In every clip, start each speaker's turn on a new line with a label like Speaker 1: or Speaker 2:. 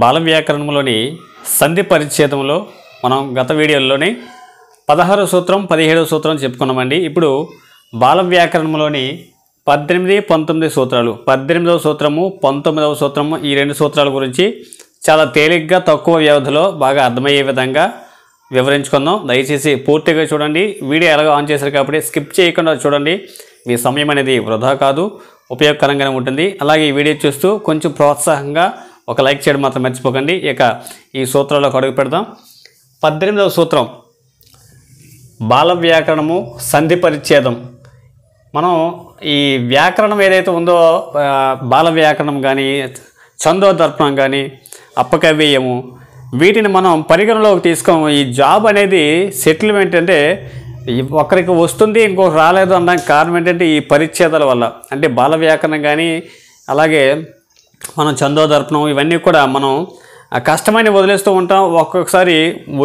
Speaker 1: బాల వ్యాకరణంలోని సంధి పరిచ్ఛేదంలో మనం గత వీడియోలోని పదహారో సూత్రం పదిహేడవ సూత్రం చెప్పుకున్నామండి ఇప్పుడు బాల వ్యాకరణంలోని పద్దెనిమిది పంతొమ్మిది సూత్రాలు పద్దెనిమిదవ సూత్రము పంతొమ్మిదవ సూత్రము ఈ రెండు సూత్రాల గురించి చాలా తేలిగ్గా తక్కువ వ్యవధిలో బాగా అర్థమయ్యే విధంగా వివరించుకుందాం దయచేసి పూర్తిగా చూడండి వీడియో ఎలాగో ఆన్ చేశారు కాబట్టి స్కిప్ చేయకుండా చూడండి మీ సమయం అనేది వృధా కాదు ఉపయోగకరంగానే ఉంటుంది అలాగే ఈ వీడియో చూస్తూ కొంచెం ప్రోత్సాహంగా ఒక లైక్ చేయడం మాత్రం మర్చిపోకండి ఇక ఈ సూత్రంలోకి అడుగు పెడదాం పద్దెనిమిదవ సూత్రం బాల వ్యాకరణము సంధి పరిచ్ఛేదం మనం ఈ వ్యాకరణం ఏదైతే ఉందో బాల వ్యాకరణం కానీ దర్పణం కానీ అప్పకవ్యయము వీటిని మనం పరిగణలోకి తీసుకోము ఈ జాబ్ అనేది సెటిల్మెంట్ అంటే ఒకరికి వస్తుంది ఇంకొకరు రాలేదు అనడానికి కారణం ఏంటంటే ఈ పరిచ్ఛేదాల వల్ల అంటే బాల వ్యాకరణం కానీ అలాగే మనం చందోదర్పణం ఇవన్నీ కూడా మనం కష్టమైన వదిలేస్తూ ఉంటాం ఒక్కొక్కసారి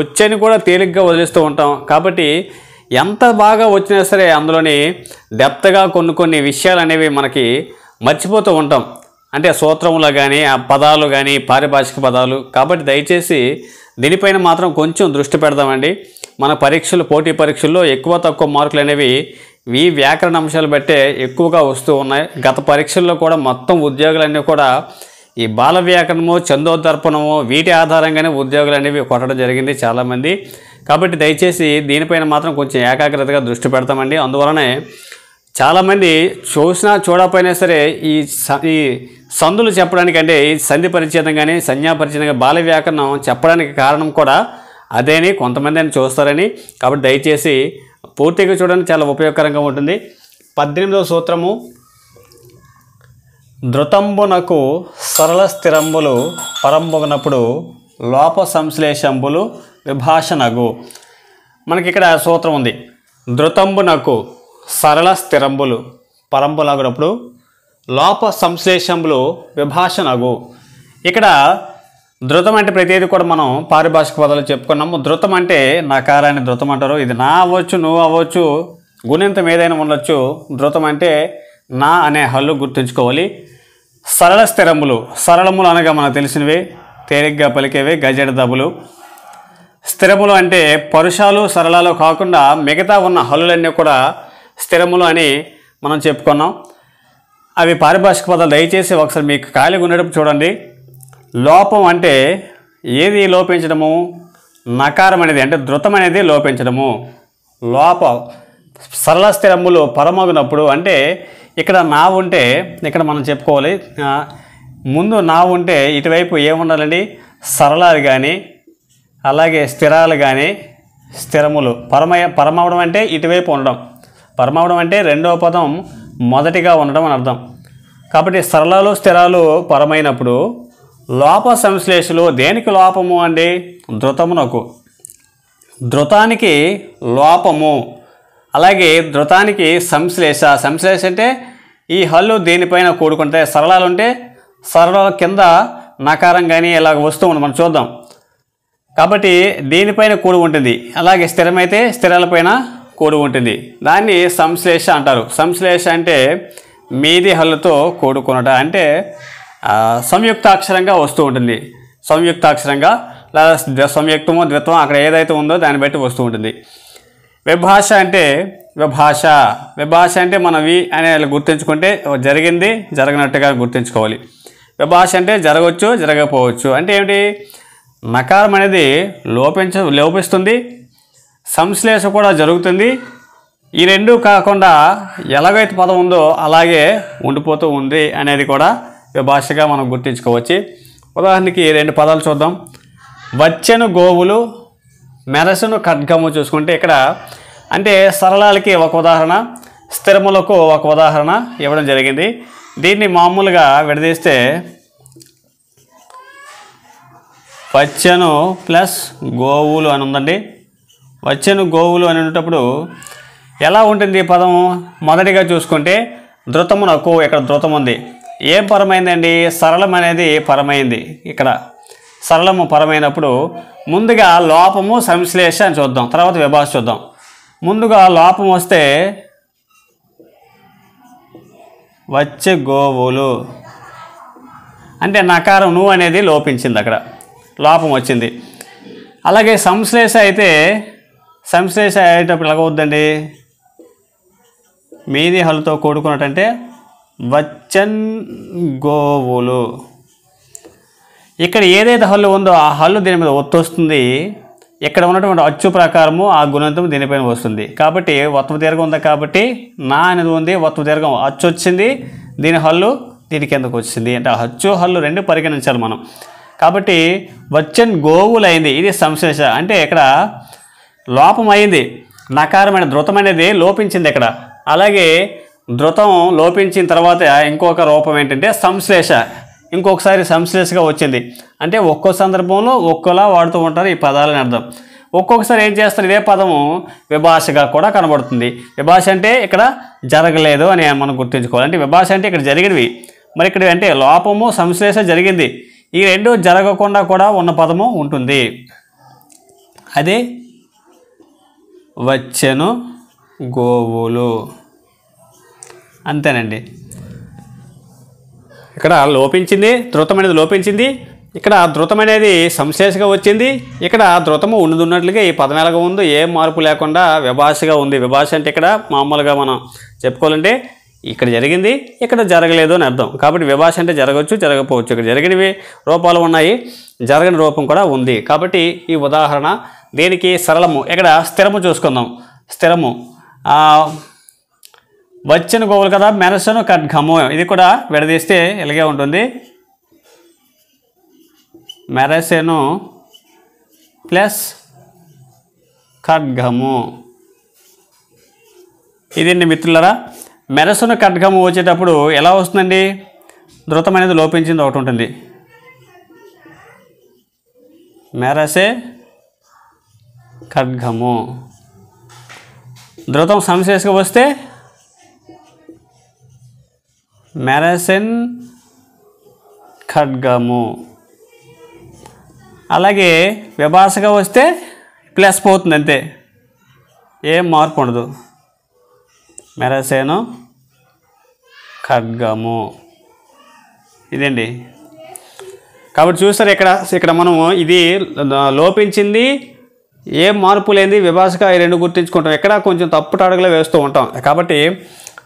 Speaker 1: వచ్చని కూడా తేలిగ్గా వదిలేస్తూ ఉంటాం కాబట్టి ఎంత బాగా వచ్చినా సరే అందులోని డెప్త్గా కొన్ని కొన్ని విషయాలు అనేవి మనకి మర్చిపోతూ ఉంటాం అంటే సూత్రములు కానీ ఆ పదాలు కానీ పారిభాషిక పదాలు కాబట్టి దయచేసి దీనిపైన మాత్రం కొంచెం దృష్టి పెడదామండి మన పరీక్షలు పోటీ పరీక్షల్లో ఎక్కువ తక్కువ మార్కులు అనేవి ఈ వ్యాకరణ అంశాలు బట్టే ఎక్కువగా వస్తూ ఉన్నాయి గత పరీక్షల్లో కూడా మొత్తం ఉద్యోగులన్నీ కూడా ఈ బాల వ్యాకరణము చందోదర్పణము వీటి ఆధారంగానే ఉద్యోగులు అనేవి కొట్టడం జరిగింది చాలామంది కాబట్టి దయచేసి దీనిపైన మాత్రం కొంచెం ఏకాగ్రతగా దృష్టి పెడతామండి అందువలనే చాలామంది చూసినా చూడకపోయినా సరే ఈ ఈ సందులు చెప్పడానికంటే ఈ సంధి పరిచయం కానీ సంజ్ఞా పరిచయం కానీ బాల వ్యాకరణం చెప్పడానికి కారణం కూడా అదేని కొంతమంది అని చూస్తారని కాబట్టి దయచేసి పూర్తిగా చూడండి చాలా ఉపయోగకరంగా ఉంటుంది పద్దెనిమిదవ సూత్రము ధృతంబునకు సరళ స్థిరంబులు పరంబునప్పుడు లోప సంశ్లేషంబులు విభాషణగు మనకి ఇక్కడ సూత్రం ఉంది ధృతంబునకు సరళ స్థిరంబులు పరంబులగునప్పుడు లోప సంశ్లేషంబులు విభాషణగు ఇక్కడ ధృతం అంటే ప్రతిదీ కూడా మనం పారిభాషిక పదాలు చెప్పుకున్నాము ధృతం అంటే నా కారాన్ని ధృతం అంటారు ఇది నా అవ్వచ్చు నువ్వు అవ్వచ్చు గుణింతం ఏదైనా ఉండొచ్చు ధృతం అంటే నా అనే హల్లు గుర్తుంచుకోవాలి సరళ స్థిరములు సరళములు అనగా మనకు తెలిసినవి తేలిగ్గా పలికేవి గజెడ దబులు స్థిరములు అంటే పరుషాలు సరళాలు కాకుండా మిగతా ఉన్న హల్లులన్నీ కూడా స్థిరములు అని మనం చెప్పుకున్నాం అవి పారిభాషిక పదాలు దయచేసి ఒకసారి మీకు ఖాళీగా ఉండేటప్పుడు చూడండి లోపం అంటే ఏది లోపించడము నకారం అనేది అంటే ధృతం అనేది లోపించడము లోప సరళ స్థిరములు పరమగునప్పుడు అంటే ఇక్కడ నా ఉంటే ఇక్కడ మనం చెప్పుకోవాలి ముందు నా ఉంటే ఇటువైపు ఏముండాలండి సరళాలు కానీ అలాగే స్థిరాలు కానీ స్థిరములు పరమ పరమవడం అంటే ఇటువైపు ఉండడం పరమవడం అంటే రెండవ పదం మొదటిగా ఉండడం అని అర్థం కాబట్టి సరళాలు స్థిరాలు పరమైనప్పుడు లోప సంశ్లేషలు దేనికి లోపము అండి ధృతమునకు ధృతానికి లోపము అలాగే ధృతానికి సంశ్లేష సంశ్లేష అంటే ఈ హల్లు దేనిపైన కూడుకుంటాయి సరళాలు ఉంటే సరళ కింద నకారం కానీ ఇలా వస్తూ ఉంది మనం చూద్దాం కాబట్టి దీనిపైన కూడి ఉంటుంది అలాగే స్థిరమైతే స్థిరాలపైన కూడి ఉంటుంది దాన్ని సంశ్లేష అంటారు సంశ్లేష అంటే మీది హల్లుతో కూడుకునట అంటే సంయుక్తాక్షరంగా వస్తూ ఉంటుంది సంయుక్తాక్షరంగా లేదా సంయుక్తము ద్విత్వం అక్కడ ఏదైతే ఉందో దాన్ని బట్టి వస్తూ ఉంటుంది విభాష అంటే విభాష విభాష అంటే మనం వి అనే గుర్తుంచుకుంటే జరిగింది జరగనట్టుగా గుర్తుంచుకోవాలి విభాష అంటే జరగవచ్చు జరగకపోవచ్చు అంటే ఏమిటి నకారం అనేది లోపించ లోపిస్తుంది సంశ్లేష కూడా జరుగుతుంది ఈ రెండు కాకుండా ఎలాగైతే పదం ఉందో అలాగే ఉండిపోతూ ఉంది అనేది కూడా భాషగా మనం గుర్తించుకోవచ్చు ఉదాహరణకి రెండు పదాలు చూద్దాం వచ్చెను గోవులు మెరసును ఖడ్గము చూసుకుంటే ఇక్కడ అంటే సరళాలకి ఒక ఉదాహరణ స్థిరములకు ఒక ఉదాహరణ ఇవ్వడం జరిగింది దీన్ని మామూలుగా విడదీస్తే వచ్చెను ప్లస్ గోవులు అని ఉందండి వచ్చెను గోవులు అని ఉన్నప్పుడు ఎలా ఉంటుంది పదము మొదటిగా చూసుకుంటే ధృతమునకు ఇక్కడ ధృతం ఉంది ఏం పరమైందండి సరళం అనేది పరమైంది ఇక్కడ సరళము పరమైనప్పుడు ముందుగా లోపము సంశ్లేష అని చూద్దాం తర్వాత విభాష చూద్దాం ముందుగా లోపం వస్తే వచ్చే గోవులు అంటే నకారం నువ్వు అనేది లోపించింది అక్కడ లోపం వచ్చింది అలాగే సంశ్లేష అయితే సంశ్లేష అయ్యేటప్పుడు ఎలాగవుద్దండి మీది హలుతో కూడుకున్నట్టంటే వచ్చన్ గోవులు ఇక్కడ ఏదైతే హల్లు ఉందో ఆ హల్లు దీని మీద వస్తుంది ఇక్కడ ఉన్నటువంటి అచ్చు ప్రకారము ఆ గుణంతం దీనిపైన వస్తుంది కాబట్టి వత్వ దీర్ఘం ఉంది కాబట్టి నా అనేది ఉంది వత్వ దీర్ఘం అచ్చు వచ్చింది దీని హల్లు దీని కిందకు వచ్చింది అంటే అచ్చు హల్లు రెండు పరిగణించాలి మనం కాబట్టి వచ్చన్ గోవులు అయింది ఇది సంశేష అంటే ఇక్కడ లోపమైంది నకారమైన ధృతమైనది లోపించింది ఇక్కడ అలాగే ధృతం లోపించిన తర్వాత ఇంకొక రూపం ఏంటంటే సంశ్లేష ఇంకొకసారి సంశ్లేషగా వచ్చింది అంటే ఒక్కో సందర్భంలో ఒక్కోలా వాడుతూ ఉంటారు ఈ పదాలని అర్థం ఒక్కొక్కసారి ఏం చేస్తారు ఇదే పదము విభాషగా కూడా కనబడుతుంది విభాష అంటే ఇక్కడ జరగలేదు అని మనం గుర్తుంచుకోవాలి అంటే విభాష అంటే ఇక్కడ జరిగినవి మరి ఇక్కడ అంటే లోపము సంశ్లేష జరిగింది ఈ రెండు జరగకుండా కూడా ఉన్న పదము ఉంటుంది అదే వచ్చెను గోవులు అంతేనండి ఇక్కడ లోపించింది ధృతం అనేది లోపించింది ఇక్కడ ధృతం అనేది సంశేషగా వచ్చింది ఇక్కడ ధృతము ఉన్నదున్నట్లుగా ఈ పదం ముందు ఏ మార్పు లేకుండా విభాషగా ఉంది విభాష అంటే ఇక్కడ మామూలుగా మనం చెప్పుకోవాలంటే ఇక్కడ జరిగింది ఇక్కడ జరగలేదు అని అర్థం కాబట్టి విభాష అంటే జరగవచ్చు జరగకపోవచ్చు ఇక్కడ జరిగినవి రూపాలు ఉన్నాయి జరగని రూపం కూడా ఉంది కాబట్టి ఈ ఉదాహరణ దీనికి సరళము ఇక్కడ స్థిరము చూసుకుందాం స్థిరము వచ్చిన గోవులు కదా మెనసను ఖడ్గము ఇది కూడా విడదీస్తే ఇలాగే ఉంటుంది మెరసెను ప్లస్ ఖడ్గము ఇదండి మిత్రులరా మెరసును ఖడ్గము వచ్చేటప్పుడు ఎలా వస్తుందండి ధృతం అనేది లోపించింది ఒకటి ఉంటుంది మెరసే ఖడ్గము ధృతం సంశేషకు వస్తే మెరసెన్ ఖడ్గము అలాగే విభాషగా వస్తే ప్లస్ పోతుంది అంతే ఏం మార్పు ఉండదు మెరసేను ఖడ్గము ఇదండి కాబట్టి చూస్తారు ఇక్కడ ఇక్కడ మనము ఇది లోపించింది ఏం మార్పు లేని విభాషగా ఈ రెండు గుర్తించుకుంటాం ఎక్కడ కొంచెం తప్పు అడుగులో వేస్తూ ఉంటాం కాబట్టి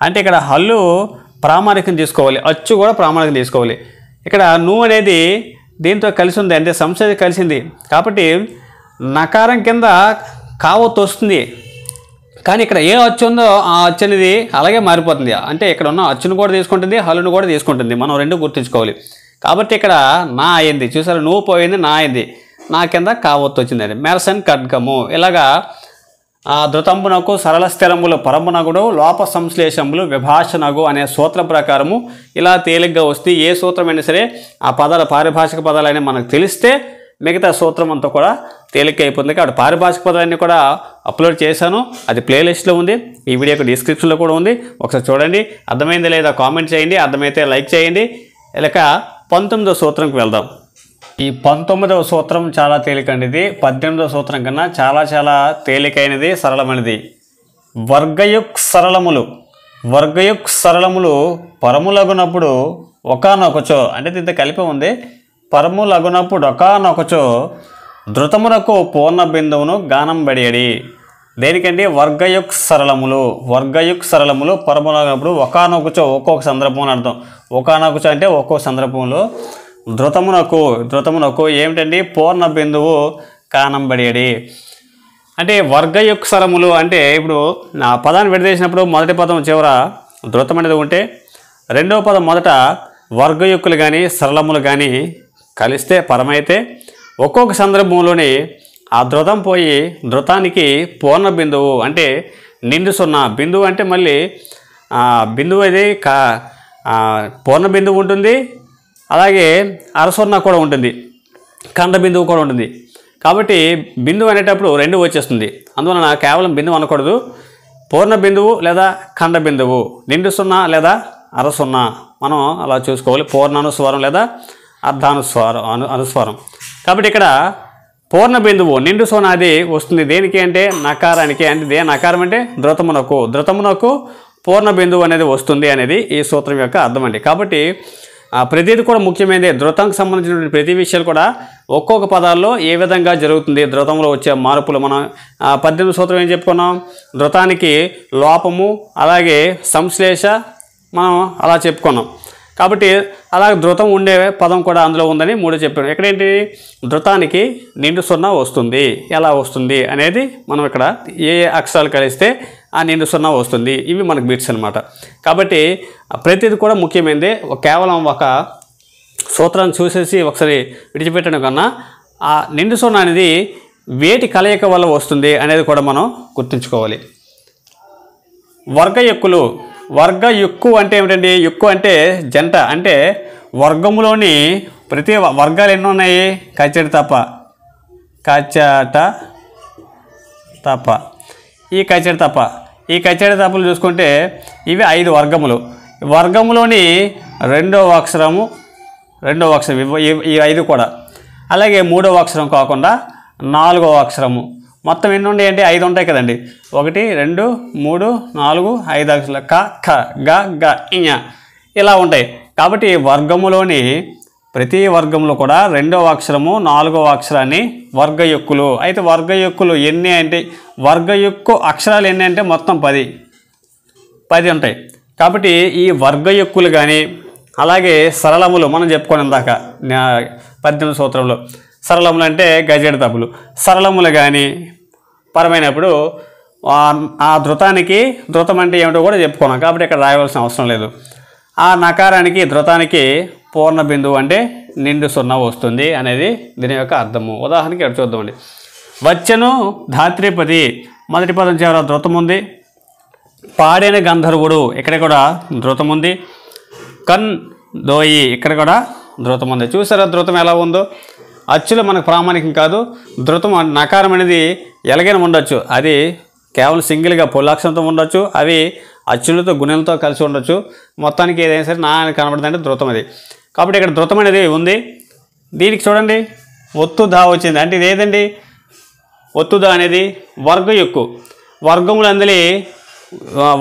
Speaker 1: అంటే ఇక్కడ హల్లు ప్రామాణికం తీసుకోవాలి అచ్చు కూడా ప్రామాణికం తీసుకోవాలి ఇక్కడ నువ్వు అనేది దీంతో కలిసి ఉంది అంటే సంస్థ కలిసింది కాబట్టి నకారం కింద కావత్ వస్తుంది కానీ ఇక్కడ ఏ అచ్చు ఉందో ఆ అచ్చు అనేది అలాగే మారిపోతుంది అంటే ఇక్కడ ఉన్న అచ్చును కూడా తీసుకుంటుంది హలును కూడా తీసుకుంటుంది మనం రెండు గుర్తుంచుకోవాలి కాబట్టి ఇక్కడ నా అయింది చూసారు నువ్వు పోయింది నా అయింది నా కింద కావత్తు వచ్చిందండి మెరసన్ కడ్గము ఇలాగా ఆ ధృతంబునకు సరళ స్థిరములు పరమునగుడు లోప సంశ్లేషములు విభాషణగు అనే సూత్రం ప్రకారము ఇలా తేలిగ్గా వస్తే ఏ సూత్రమైనా సరే ఆ పదాలు పారిభాషిక పదాలని మనకు తెలిస్తే మిగతా సూత్రం అంతా కూడా తేలిక అయిపోతుంది అక్కడ పారిభాషిక పదాలన్నీ కూడా అప్లోడ్ చేశాను అది ప్లేలిస్ట్లో ఉంది ఈ వీడియోకి డిస్క్రిప్షన్లో కూడా ఉంది ఒకసారి చూడండి అర్థమైంది లేదా కామెంట్ చేయండి అర్థమైతే లైక్ చేయండి లేక పంతొమ్మిదో సూత్రంకి వెళ్దాం ఈ పంతొమ్మిదవ సూత్రం చాలా తేలికైనది పద్దెనిమిదవ సూత్రం కన్నా చాలా చాలా తేలికైనది సరళమైనది వర్గయుక్ సరళములు వర్గయుక్ సరళములు పరములగునప్పుడు ఒకనొకచో అంటే దీంతో కలిపి ఉంది పరములగునప్పుడు ఒకనొకచో ధృతమునకు పూర్ణ బిందువును గానం బడియడి దేనికండి వర్గయుక్ సరళములు వర్గయుక్ సరళములు పరములగునప్పుడు ఒకనొకచో ఒక్కొక్క సందర్భం అని అర్థం ఒకనొకచో అంటే ఒక్కొక్క సందర్భంలో ధృతమునకు ధృతమునకు ఏమిటండి పూర్ణ బిందువు కానంబడేడి అంటే వర్గయుక్సరములు అంటే ఇప్పుడు నా పదాన్ని విడదీసినప్పుడు మొదటి పదం చివర ధృతం అనేది ఉంటే రెండవ పదం మొదట వర్గయుక్కులు కానీ సరళములు కానీ కలిస్తే పరమైతే ఒక్కొక్క సందర్భంలోని ఆ ధృతం పోయి ధృతానికి పూర్ణ బిందువు అంటే నిండు సున్నా బిందువు అంటే మళ్ళీ బిందువు అది కా పూర్ణ బిందువు ఉంటుంది అలాగే అరసొర్ణ కూడా ఉంటుంది కంద బిందువు కూడా ఉంటుంది కాబట్టి బిందువు అనేటప్పుడు రెండు వచ్చేస్తుంది అందువలన కేవలం బిందువు అనకూడదు పూర్ణ బిందువు లేదా ఖండ బిందువు నిండు సున్నా లేదా అర సున్నా మనం అలా చూసుకోవాలి పూర్ణానుస్వారం లేదా అర్ధానుస్వారం అను అనుస్వారం కాబట్టి ఇక్కడ పూర్ణ బిందువు నిండు అది వస్తుంది దేనికి అంటే నకారానికి అంటే దే నకారం అంటే ధృతమునకు ధృతమునకు పూర్ణ బిందువు అనేది వస్తుంది అనేది ఈ సూత్రం యొక్క అర్థం అండి కాబట్టి ప్రతిది కూడా ముఖ్యమైనది ధృతంకి సంబంధించినటువంటి ప్రతి విషయాలు కూడా ఒక్కొక్క పదాల్లో ఏ విధంగా జరుగుతుంది ధృతంలో వచ్చే మార్పులు మనం పద్దెనిమిది సూత్రం ఏం చెప్పుకున్నాం ధృతానికి లోపము అలాగే సంశ్లేష మనం అలా చెప్పుకున్నాం కాబట్టి అలా ధృతం ఉండే పదం కూడా అందులో ఉందని మూడో చెప్పాను ఇక్కడేంటి ధృతానికి నిండు సున్నా వస్తుంది ఎలా వస్తుంది అనేది మనం ఇక్కడ ఏ అక్షరాలు కలిస్తే ఆ నిండు సున్నా వస్తుంది ఇవి మనకు బిట్స్ అనమాట కాబట్టి ప్రతిది కూడా ముఖ్యమైనది కేవలం ఒక సూత్రాన్ని చూసేసి ఒకసారి విడిచిపెట్టడం కన్నా ఆ నిండు సున్నా అనేది వేటి కలయిక వల్ల వస్తుంది అనేది కూడా మనం గుర్తుంచుకోవాలి వర్గ ఎక్కులు వర్గ ఎక్కువ అంటే ఏమిటండి ఎక్కువ అంటే జంట అంటే వర్గంలోని ప్రతి వర్గాలు ఎన్నో ఉన్నాయి కచ్చట తప్ప కచ్చట తప్ప ఈ కచేరి తప్ప ఈ కచేరి తప్పలు చూసుకుంటే ఇవి ఐదు వర్గములు వర్గంలోని రెండవ అక్షరము రెండవ అక్షరం ఈ ఐదు కూడా అలాగే మూడవ అక్షరం కాకుండా నాలుగవ అక్షరము మొత్తం ఎన్ని ఉన్నాయి అంటే ఐదు ఉంటాయి కదండి ఒకటి రెండు మూడు నాలుగు ఐదు అక్షరాలు క ఖ గ గ ఇ ఇలా ఉంటాయి కాబట్టి వర్గములోని ప్రతి వర్గంలో కూడా రెండవ అక్షరము నాలుగవ అక్షరాన్ని వర్గయొక్కులు అయితే వర్గయొక్కులు ఎన్ని అంటే వర్గయొక్కు అక్షరాలు ఎన్ని అంటే మొత్తం పది పది ఉంటాయి కాబట్టి ఈ వర్గయొక్కులు కానీ అలాగే సరళములు మనం చెప్పుకోని ఇందాక పద్దెనిమిది సూత్రంలో సరళములు అంటే గజేడ తప్పులు సరళములు కానీ పరమైనప్పుడు ఆ ధృతానికి ధృతం అంటే ఏమిటో కూడా చెప్పుకున్నాం కాబట్టి ఇక్కడ రాయవలసిన అవసరం లేదు ఆ నకారానికి ధృతానికి పూర్ణ బిందువు అంటే నిండు సున్నా వస్తుంది అనేది దీని యొక్క అర్థము ఉదాహరణకి ఇక్కడ చూద్దామండి వచ్చను ధాత్రిపతి మొదటి పదం చివర ధృతం ఉంది పాడైన గంధర్వుడు ఇక్కడ కూడా ధృతం ఉంది కన్ దోయి ఇక్కడ కూడా ధృతం ఉంది చూసారా ధృతం ఎలా ఉందో అచ్చులు మనకు ప్రామాణికం కాదు ధృతం నకారం అనేది ఎలాగైనా ఉండొచ్చు అది కేవలం సింగిల్గా పొల్లాక్షంతో ఉండొచ్చు అవి అచ్చులతో గుణెలతో కలిసి ఉండొచ్చు మొత్తానికి ఏదైనా సరే నా కనబడుతుందంటే ధృతం అది కాబట్టి ఇక్కడ ధృతం అనేది ఉంది దీనికి చూడండి ఒత్తు ధా వచ్చింది అంటే ఇది ఏదండి దా అనేది వర్గ ఎక్కువ వర్గములందరి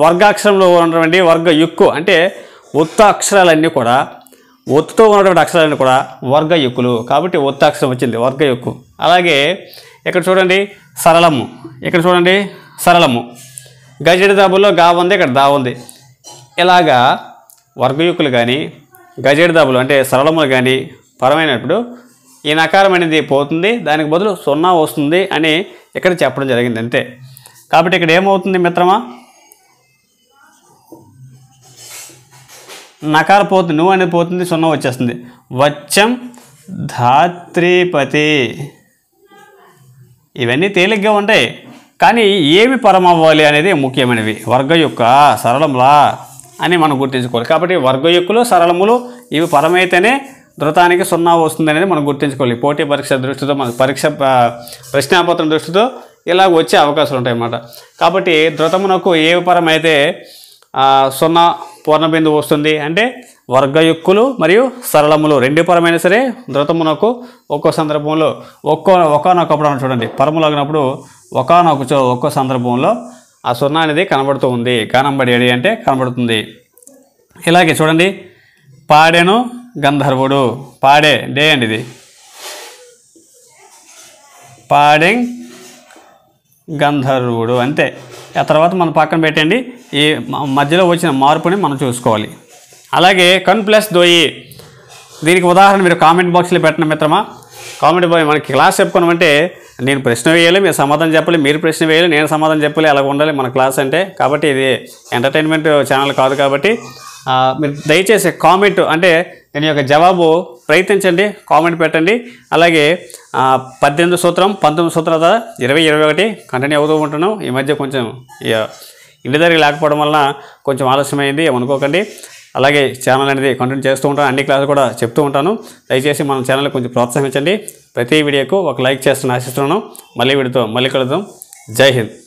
Speaker 1: వర్గాక్షరంలో ఉన్నటువంటి వర్గ ఎక్కువ అంటే ఒత్తు అక్షరాలన్నీ కూడా ఒత్తుతో ఉన్నటువంటి అక్షరాలన్నీ కూడా వర్గ ఎక్కులు కాబట్టి ఒత్తు అక్షరం వచ్చింది వర్గ ఎక్కువ అలాగే ఇక్కడ చూడండి సరళము ఇక్కడ చూడండి సరళము గజడి దాబులో గా ఉంది ఇక్కడ దా ఉంది ఇలాగా వర్గయుక్కులు కానీ గజడి దాబులు అంటే సరళములు కానీ పరమైనప్పుడు ఈ నకారం అనేది పోతుంది దానికి బదులు సున్నా వస్తుంది అని ఇక్కడ చెప్పడం జరిగింది అంతే కాబట్టి ఇక్కడ ఏమవుతుంది మిత్రమా నకార పోతుంది నువ్వు అనేది పోతుంది సున్నా వచ్చేస్తుంది వచ్చం ధాత్రిపతి ఇవన్నీ తేలిగ్గా ఉంటాయి కానీ ఏవి పరమవ్వాలి అనేది ముఖ్యమైనవి వర్గ యొక్క సరళములా అని మనం గుర్తించుకోవాలి కాబట్టి వర్గయుక్కులు సరళములు ఇవి పరమైతేనే ధృతానికి సున్నా వస్తుంది అనేది మనం గుర్తించుకోవాలి పోటీ పరీక్ష దృష్టితో మన పరీక్ష ప్రశ్నాపత్రం దృష్టితో ఇలా వచ్చే అవకాశాలు ఉంటాయన్నమాట కాబట్టి ధృతమునకు ఏ పరమైతే సున్నా పూర్ణబిందు వస్తుంది అంటే వర్గయుక్కులు మరియు సరళములు రెండు పరమైనా సరే ధృతమునకు ఒక్కో సందర్భంలో ఒక్కో ఒకనొకప్పుడు చూడండి పరములు అగినప్పుడు ఒకనొక చో ఒక్కో సందర్భంలో ఆ సున్నా అనేది కనబడుతూ ఉంది కానంబడేడి అంటే కనబడుతుంది ఇలాగే చూడండి పాడెను గంధర్వుడు పాడే డే అండి ఇది పాడెంగ్ గంధర్వుడు అంతే ఆ తర్వాత మనం పక్కన పెట్టండి ఈ మధ్యలో వచ్చిన మార్పుని మనం చూసుకోవాలి అలాగే కన్ ప్లస్ దోయి దీనికి ఉదాహరణ మీరు కామెంట్ బాక్స్లో పెట్టిన మిత్రమా కామెడీ బాయ్ మనకి క్లాస్ చెప్పుకోవడమంటే నేను ప్రశ్న వేయాలి మీరు సమాధానం చెప్పాలి మీరు ప్రశ్న వేయాలి నేను సమాధానం చెప్పాలి అలా ఉండాలి మన క్లాస్ అంటే కాబట్టి ఇది ఎంటర్టైన్మెంట్ ఛానల్ కాదు కాబట్టి మీరు దయచేసి కామెంట్ అంటే నేను యొక్క జవాబు ప్రయత్నించండి కామెంట్ పెట్టండి అలాగే పద్దెనిమిది సూత్రం పంతొమ్మిది సూత్రాల ఇరవై ఇరవై ఒకటి కంటిన్యూ అవుతూ ఉంటున్నాం ఈ మధ్య కొంచెం ఇంటి దగ్గర లేకపోవడం వలన కొంచెం ఆలస్యమైంది ఏమనుకోకండి అలాగే ఛానల్ అనేది కంటిన్యూ చేస్తూ ఉంటాను అన్ని క్లాసులు కూడా చెప్తూ ఉంటాను దయచేసి మన ఛానల్ కొంచెం ప్రోత్సహించండి ప్రతి వీడియోకు ఒక లైక్ చేస్తున్న ఆశిస్తున్నాను మళ్ళీ వీడితో మళ్ళీ కలుద్దాం జై హింద్